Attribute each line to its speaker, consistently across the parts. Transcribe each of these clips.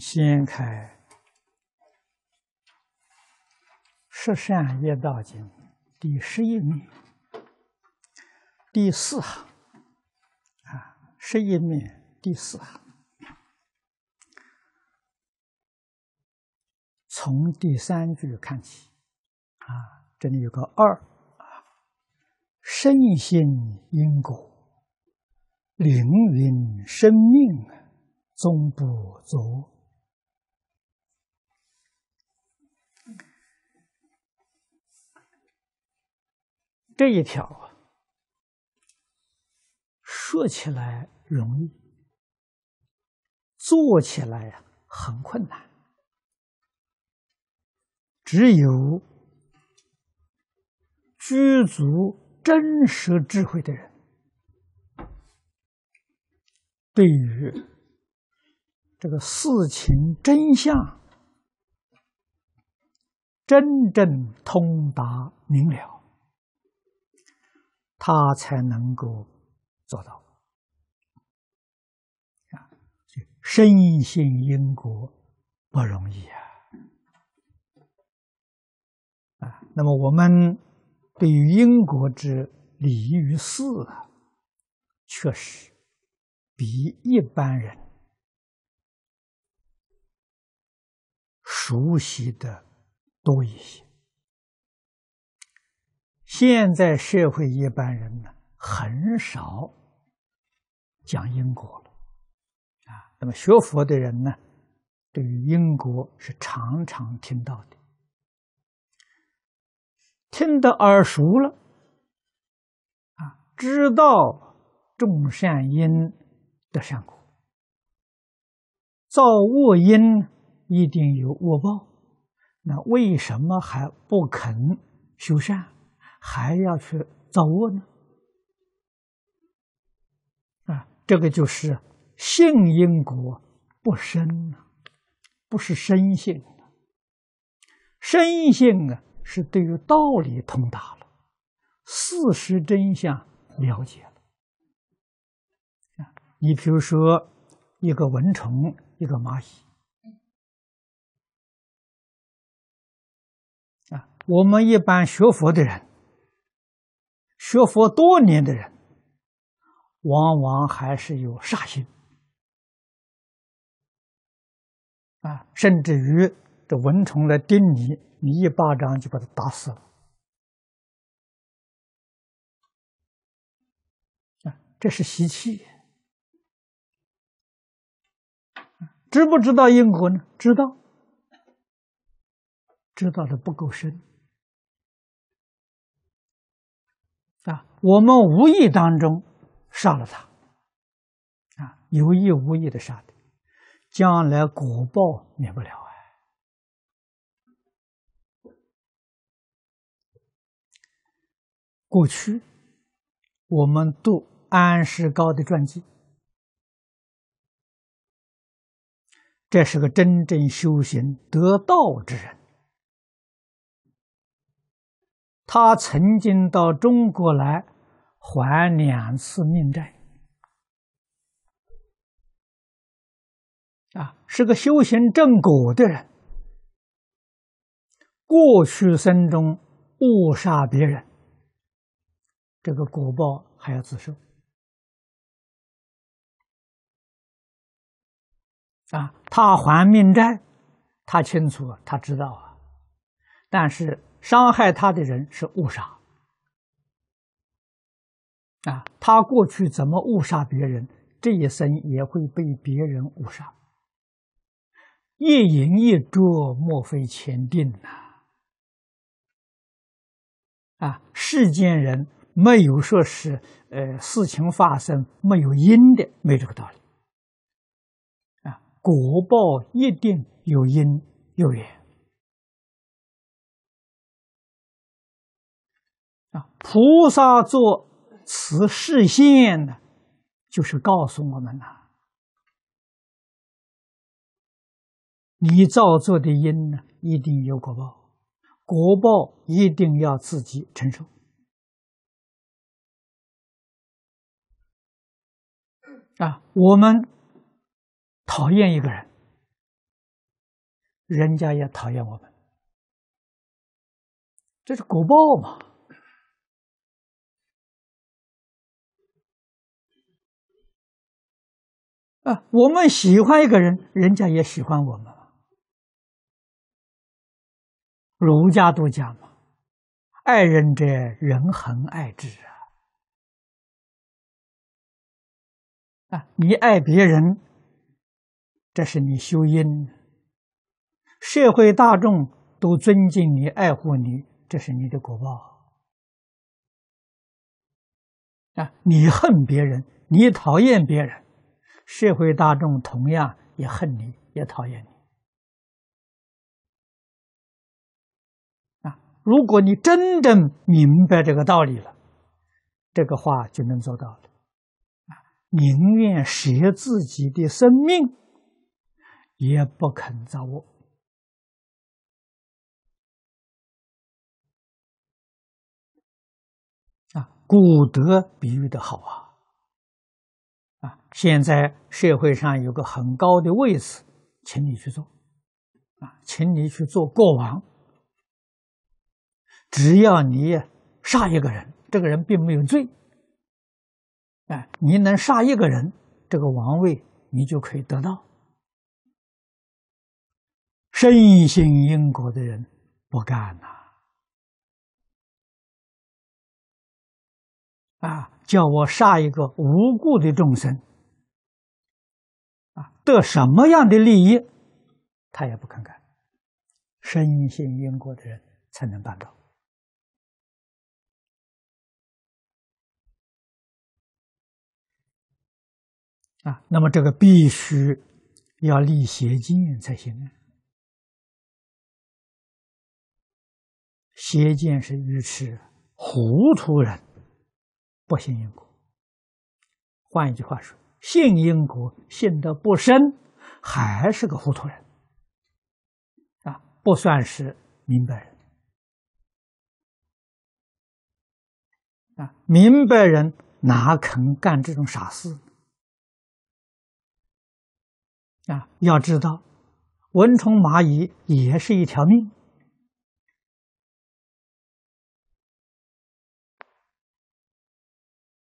Speaker 1: 掀开《十善业道经》第十一面第四行，啊，十一面第四行，从第三句看起，啊，这里有个二，啊，身心因果，凌云生命，终不足。这一条啊，说起来容易，做起来呀很困难。只有具足真实智慧的人，对于这个事情真相真正通达明了。他才能够做到啊！深信因果不容易啊！啊，那么我们对于因果之理与事啊，确实比一般人熟悉的多一些。现在社会一般人呢，很少讲因果了，啊，那么学佛的人呢，对于因果是常常听到的，听得耳熟了，啊，知道种善因得善果，造恶因一定有恶报，那为什么还不肯修善？还要去造恶呢？啊，这个就是性因果不深啊，不是生性啊，生性啊，是对于道理通达了，事实真相了解了。啊，你比如说一个蚊虫，一个蚂蚁。
Speaker 2: 啊，我们一般学佛的人。学佛多年的人，
Speaker 1: 往往还是有煞心啊，甚至于这蚊虫来叮你，你一巴掌就把它打死了啊，这是习气。知不知道因果呢？知道，知道的不够深。啊，我们无意当中杀了他，啊，有意无意的杀的，将来果报免不了啊。
Speaker 2: 过去我们读安世高的传记，这是个真
Speaker 1: 正修行得道之人。他曾经到中国来还两次命债，啊，是个修行正果的人。过去生中误杀别人，这个果报还要自受。
Speaker 2: 啊，他还命
Speaker 1: 债，他清楚，他知道啊，但是。伤害他的人是误杀啊！他过去怎么误杀别人，这一生也会被别人误杀。一因一果，莫非前定呐？啊，世间人没有说是呃，事情发生没有因的，没这个道理啊。果报一
Speaker 2: 定有因有缘。啊，菩萨做此示现的，
Speaker 1: 就是告诉我们呐。你造作的因呢，一定有果报，果报一定
Speaker 2: 要自己承受。啊，我们讨厌一个人，人家也讨厌我们，这是果报嘛？啊，我们喜欢一个人，人家也喜欢我们。儒家都讲嘛，“爱人者，人恒爱之”
Speaker 1: 啊。啊，你爱别人，这是你修因；社会大众都尊敬你、爱护你，这是你的果报。啊，你恨别人，你讨厌别人。社会大众同样也恨你，也讨厌你。啊，如果你真正明白这个道理了，这个话就能做到了。宁愿舍自己的生命，也不
Speaker 2: 肯造恶。
Speaker 1: 啊，古德比喻的好啊。现在社会上有个很高的位子，请你去做，啊，请你去做国王。只要你杀一个人，这个人并没有罪，哎，你能杀一个人，这个王位你就可以得到。深信因果的人不干呐，
Speaker 2: 啊，叫我杀一个无辜
Speaker 1: 的众生！这什么样的利益，他也不肯干。深信因果的人才能办到。
Speaker 2: 啊，那么这个必须要立邪见才行啊。邪见是愚
Speaker 1: 痴糊涂人，不信因果。换一句话说。信因果，信得不深，还是个糊涂人，啊，不算是明白人，啊，明白人哪肯干这种傻
Speaker 2: 事，啊，要知道，蚊虫蚂蚁也是一条命。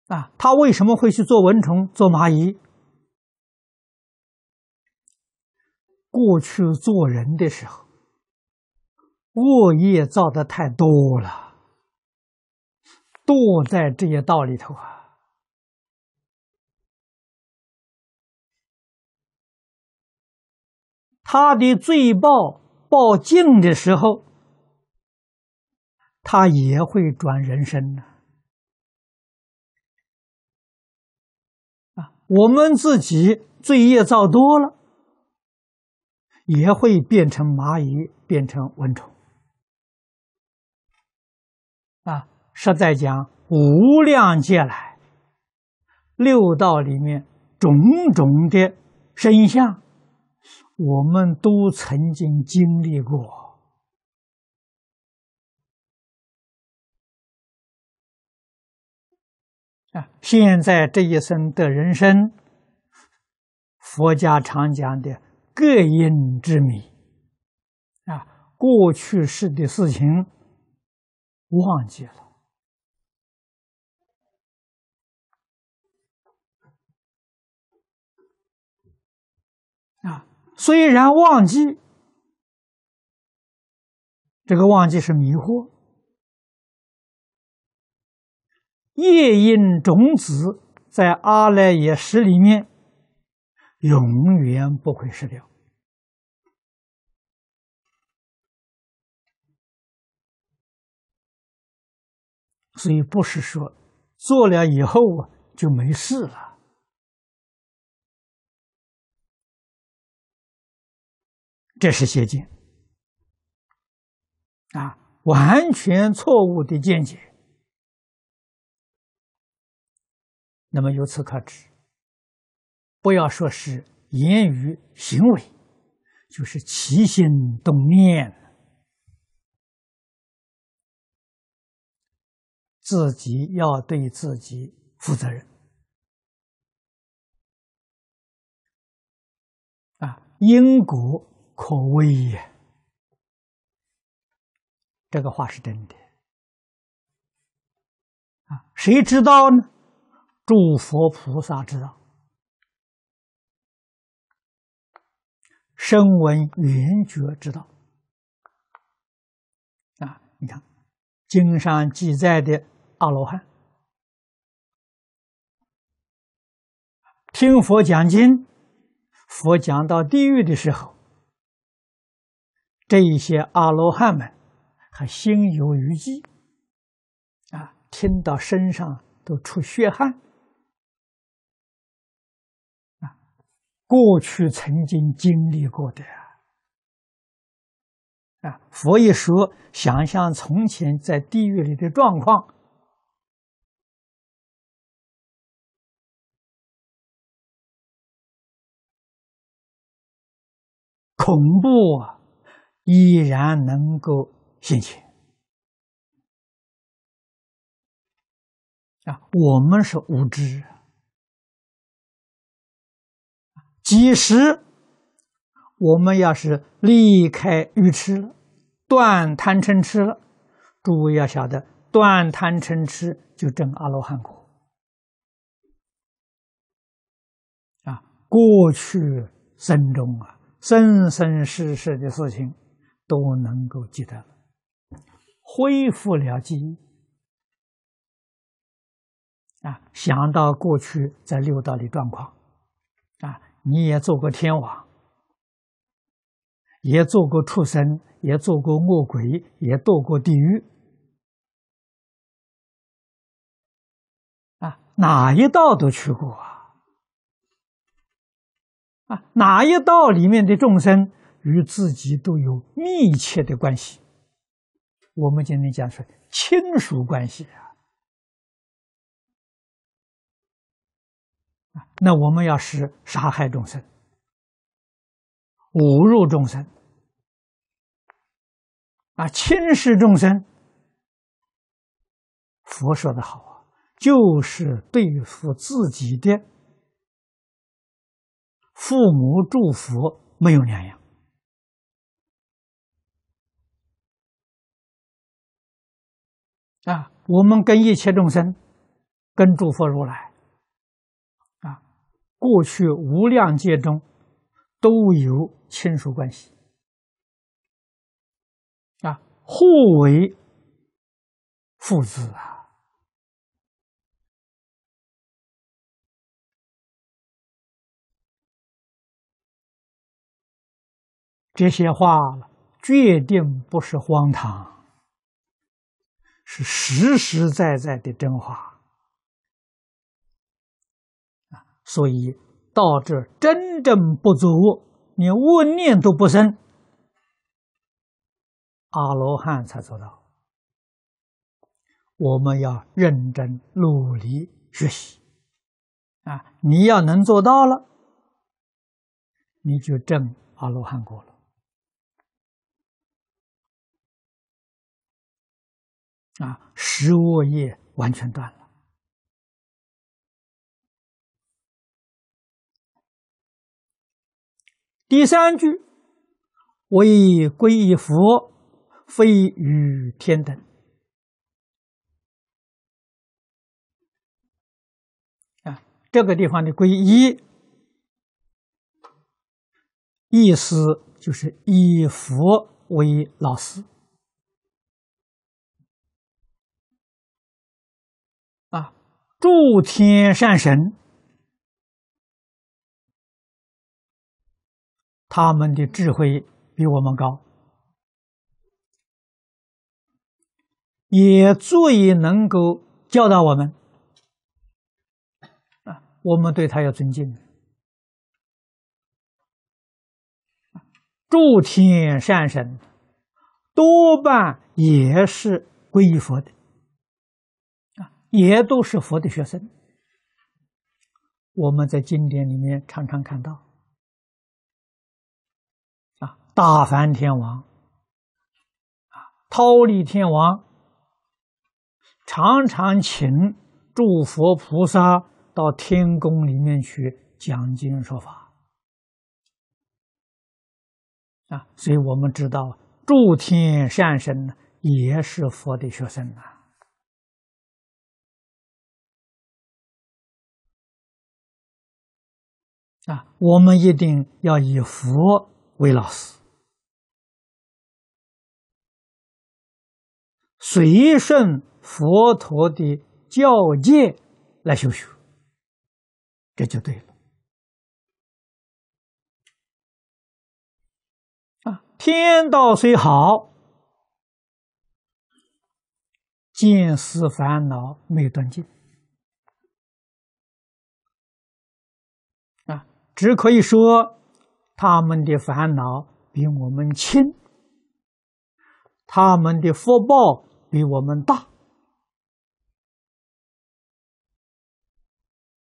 Speaker 2: 啊，他为什么会去做蚊
Speaker 1: 虫、做蚂蚁？过去做人的时候，恶业造的太多了，堕在这些道里头啊。
Speaker 2: 他的罪报报尽的时候，他也会转人身呢。
Speaker 1: 我们自己罪业造多了，也会变成蚂蚁，变成蚊虫，啊！实在讲无量界来六道里面种种的真相，我们都曾经经历过。现在这一生的人生，佛家常讲的“各因之谜”啊，过去世的事情
Speaker 2: 忘记了啊。虽然忘记，这个忘记是迷惑。
Speaker 1: 夜莺种子在阿赖耶识里面永远不会失掉，
Speaker 2: 所以不是说做了以后啊就没事了，这是邪见，啊，完全错误的见解。那么由此可知，不要说是言语行为，就是起心动念，自己要对自己负责任啊，因果
Speaker 1: 可畏也。这个话是真的啊，谁知道呢？诸佛菩
Speaker 2: 萨之道，声闻云觉之道。啊，你看，经
Speaker 1: 上记载的阿罗汉，听佛讲经，佛讲到地狱的时候，这一些阿罗汉们还心有余悸，啊，听到身上都出血汗。过去曾经经历过的啊，佛一说，想象从前在地
Speaker 2: 狱里的状况，恐怖啊，依然能够兴起啊。我们是无知。
Speaker 1: 即使我们要是离开欲痴了，断贪嗔痴了，诸位要晓得，断贪嗔痴就证阿罗汉果。啊，过去生中啊，生生世世的事情都能够记得了，恢复了记忆啊，想到过去在六道的状况啊。你也做过天王，也做过畜生，也做过魔鬼，也堕过地狱。啊，哪一道都去过啊！啊，哪一道里面的众生与自己都有密切的关系。我们今天讲是亲属关系啊。那我们要是杀害众生、侮辱众生、啊轻视众生，佛说的好啊，就是对付自己的父母、祝福没有两样啊。我们跟一切众生，跟诸佛如来。过去无量界中都有亲属关系啊，互
Speaker 2: 为父子啊，
Speaker 1: 这些话决定不是荒唐，是实实在在的真话。所以，到这真正不足，连恶念都不生，阿罗汉才做到。我们要认真努力学习啊！你要能做到了，你就证阿罗汉果了
Speaker 2: 啊！十恶业完全断了。
Speaker 1: 第三句，为皈依佛，非与天等。
Speaker 2: 啊，这个地方
Speaker 1: 的皈依，意思就是以佛为老师，
Speaker 2: 啊，诸天善神。他们的智慧
Speaker 1: 比我们高，也足以能够教导我们啊！我们对他要尊敬。诸天善神多半也是皈依佛的啊，也都是佛的学生。我们在经典里面常常看到。大梵天王啊，忉利天王常常请诸佛菩萨到天宫里面去讲经说法啊，所以我们知道诸天善神也是佛的学生啊
Speaker 2: 啊，我们一定要以佛为老师。随顺佛陀的教戒来修学，这就对了。啊，天道虽好，
Speaker 1: 见思烦恼，没有断尽。啊，只可以说他们的烦恼比我们轻，他们的福报。比我们大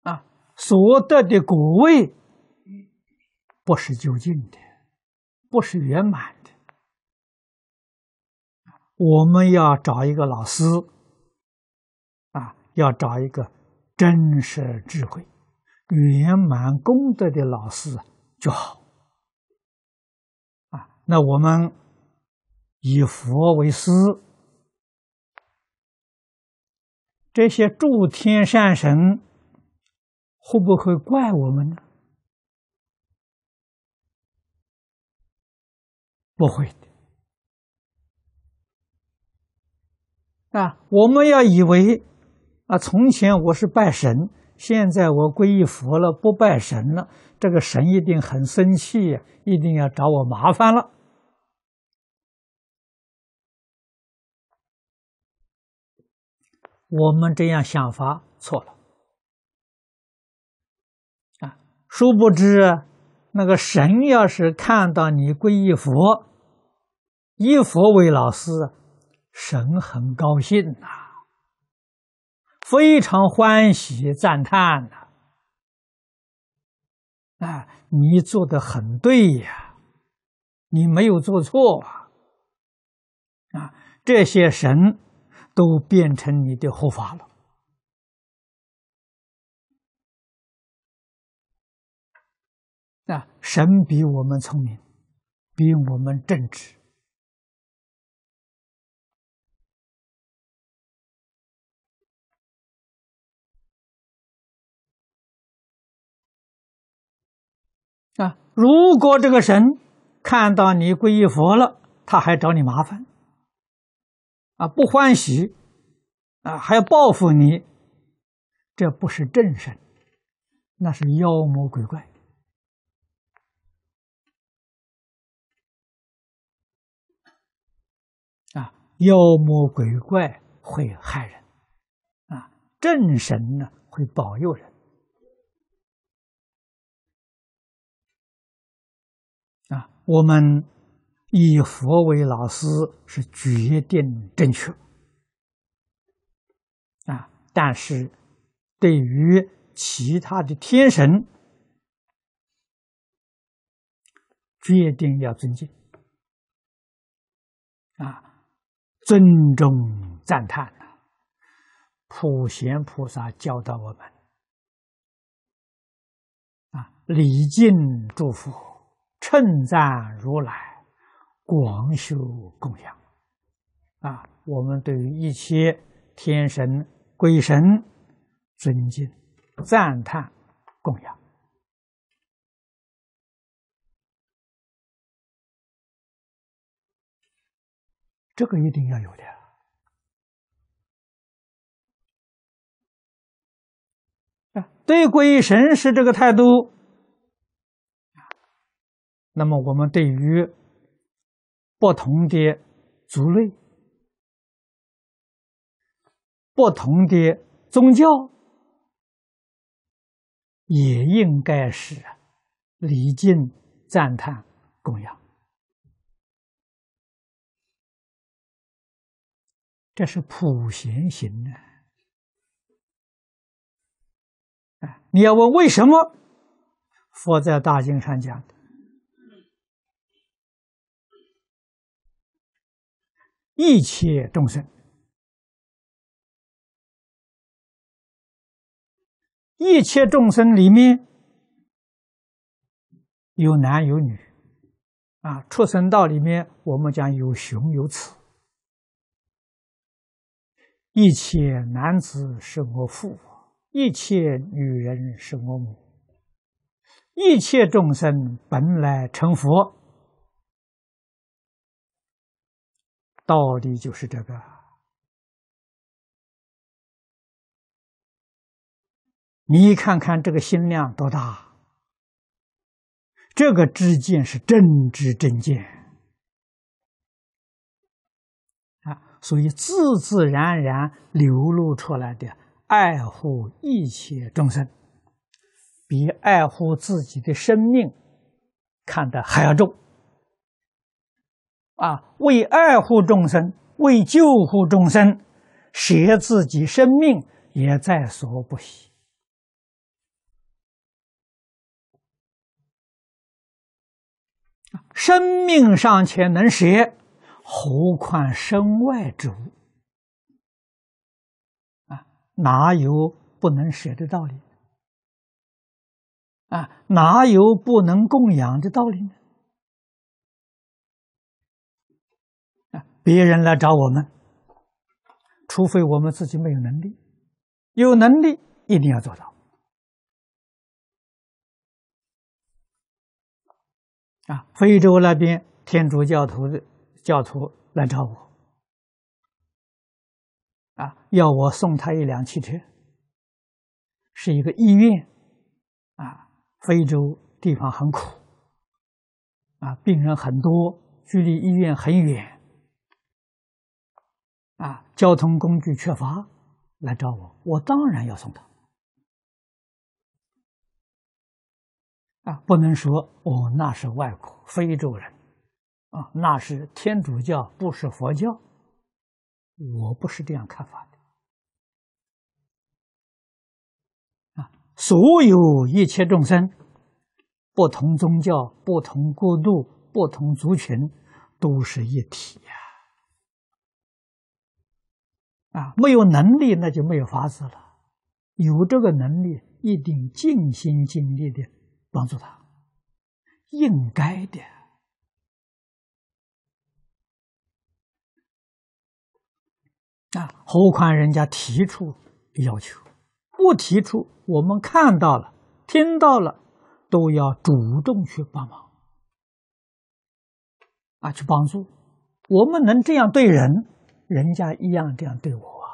Speaker 2: 啊！所
Speaker 1: 得的果位不是究竟的，不是圆满的。我们要找一个老师啊，要找一个真实智慧、圆满功德的老师就好啊。那我们以佛为师。这些诸天善神会不
Speaker 2: 会怪我们呢？
Speaker 1: 不会的。啊，我们要以为啊，从前我是拜神，现在我皈依佛了，不拜神了，这个神一定很生气，呀，一定要找我麻烦了。我们这样想法错了啊！殊不知，那个神要是看到你皈依佛，依佛为老师，神很高兴呐，非常欢喜赞叹呐！哎，你做的很对呀，你没有做错啊！啊，这些神。都变成你的护法了。
Speaker 2: 啊，神比我们聪明，比我们正直。
Speaker 1: 啊，如果这个神看到你皈依佛了，他还找你麻烦。啊，不欢喜，啊，还要报复你，这不是正神，那是妖魔鬼怪。啊，妖魔鬼怪会害人，啊，正神呢会保佑人。
Speaker 2: 啊，我们。
Speaker 1: 以佛为老师是决定正确啊！但是对于其他的天神，决定要尊敬啊，尊重赞叹普贤菩萨教导我们啊，礼敬诸佛，称赞如来。广修供养啊，我们对于一切天神、鬼神，尊敬、赞叹、
Speaker 2: 供养，这个一定要有的啊。对鬼神是这个态度，那么我们对于。不同的族类，
Speaker 1: 不同的宗教，也应该是礼敬、赞叹、供养。这是普贤行的。啊，你要问为什么？佛在大经上讲的。
Speaker 2: 一切众生，一切众生里
Speaker 1: 面有男有女，啊，出生道里面我们讲有雄有雌。一切男子是我父，一切女人是我母，一切众生本来成佛。
Speaker 2: 到底就是这个，你看看这个心量
Speaker 1: 多大，这个知见是真知真见啊，所以自自然然流露出来的爱护一切众生，比爱护自己的生命看得还要重。啊，为爱护众生，为救护众生，舍自己生命也在所不惜。
Speaker 2: 生命
Speaker 1: 尚且能舍，何况身外之物？啊，哪有不能舍的道理？
Speaker 2: 啊，哪有不能供养的道理呢？
Speaker 1: 别人来找我们，除非我们自己没有能力，有能力一定要做到。
Speaker 2: 啊，非洲那边天
Speaker 1: 主教徒的教徒来找我，啊，要我送他一辆汽车，是一个医院，啊，非洲地方很苦，啊，病人很多，距离医院很远。啊，交通工具缺乏来找我，我当然要送他。啊，不能说哦，那是外国非洲人，啊，那是天主教不是佛教，我不是这样看法的。啊，所有一切众生，不同宗教、不同国度、不同族群，都是一体呀。啊，没有能力那就没有法子了。有这个能力，一定尽心尽力的帮助他，应该的。啊，何况人家提出要求，不提出，我们看到了、听到了，都要主动去帮忙，啊，去帮助。我们能这样对人。人家一样这样对我啊，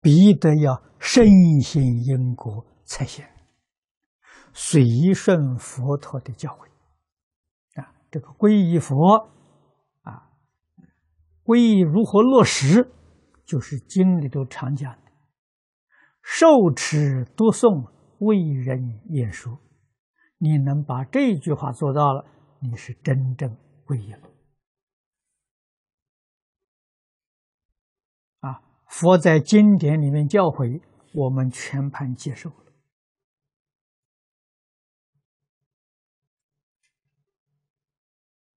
Speaker 1: 必得要深信因果才行，随顺佛陀的教诲啊，这个皈依佛啊，皈依如何落实，就是经里头常讲的受持读诵。为人演说，你能把这句话做到了，你是真正归依了。啊，佛在经典里面教诲，
Speaker 2: 我们全盘接受了。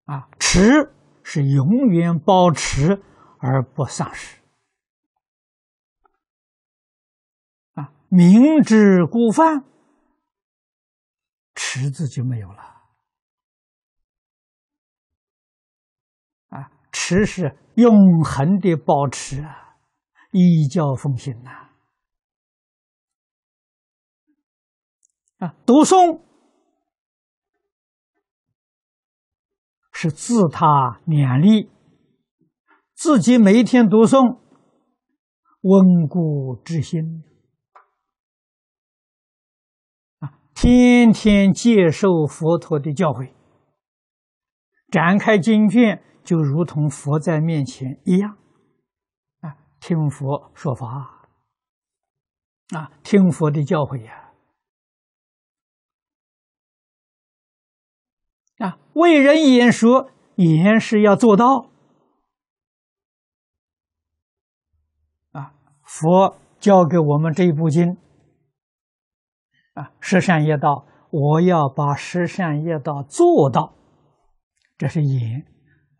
Speaker 2: 啊，持是永远保持而不丧失。明知故犯，池子就没有
Speaker 1: 了。啊，持是永恒的保持，一教奉行呐。啊，读诵是自他勉励，自己每一天读诵，温故知新。天天接受佛陀的教诲，展开经卷，就如同佛在面前一样，啊，听佛说法，啊，听佛的教诲呀，啊，为人言说也是要做到，啊，佛教给我们这一部经。啊，十善业道，我要把十善业道做到，这是引，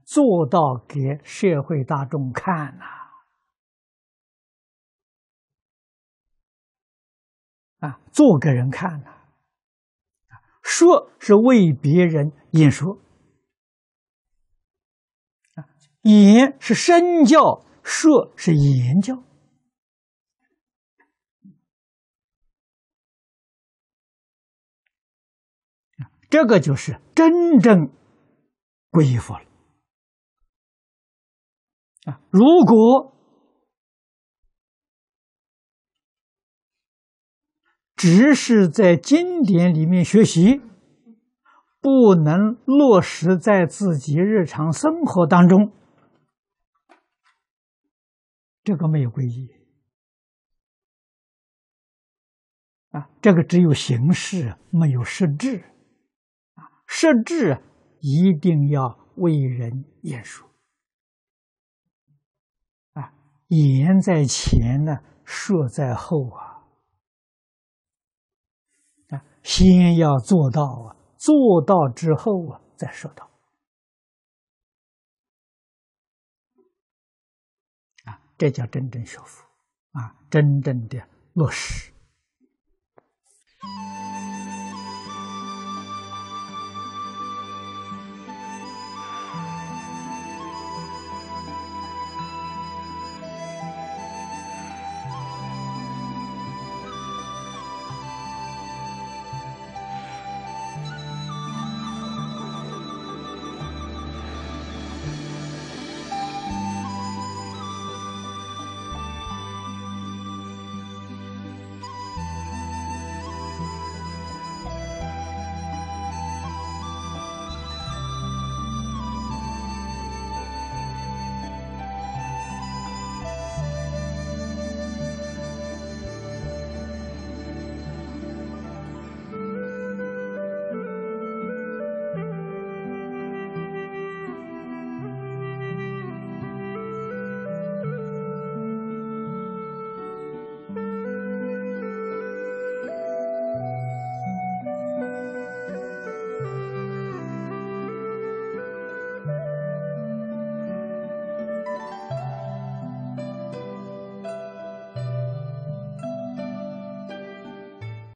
Speaker 1: 做到给社会大众看呐，啊，做给人看呐，啊，说，是为别人引说，啊，引是身教，说，是言教。
Speaker 2: 这个就是真正皈依佛了啊！如果
Speaker 1: 只是在经典里面学习，不能落实在自己日常生活当中，这个没有皈依啊！这个只有形式，没有实质。设治一定要为人言说啊，言在前呢，说在后啊，啊，先要做到啊，做
Speaker 2: 到之后啊，再说到
Speaker 1: 啊，这叫真正学佛啊，真正的落实。